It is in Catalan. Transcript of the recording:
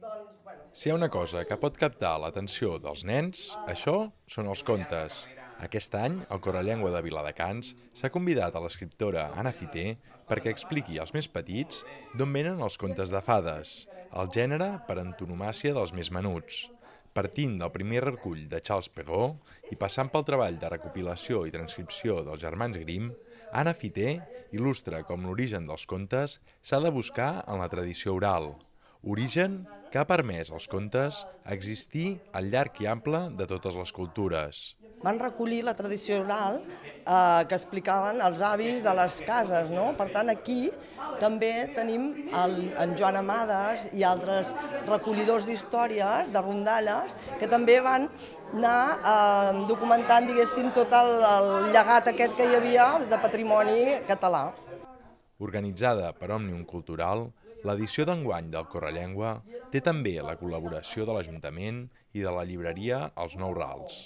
doncs, bueno... Si hi ha una cosa que pot captar l'atenció dels nens, això són els contes. Aquest any, el Corallengua de Viladecans s'ha convidat a l'escriptora Anna Fiter perquè expliqui als més petits d'on venen els contes de fades, el gènere per antonomàcia dels més menuts. Partint del primer recull de Charles Perrault i passant pel treball de recopilació i transcripció dels germans Grimm, Anna Fiter il·lustra com l'origen dels contes s'ha de buscar en la tradició oral, origen que ha permès als contes existir al llarg i ample de totes les cultures. Van recollir la tradició oral eh, que explicaven els avis de les cases, no? Per tant, aquí també tenim el, en Joan Amades i altres recollidors d'històries, de rondalles, que també van anar eh, documentant, diguéssim, tot el, el llegat aquest que hi havia de patrimoni català. Organitzada per Òmnium Cultural, L'edició d'enguany del Correllengua té també la col·laboració de l'Ajuntament i de la llibreria Els Nou Rals.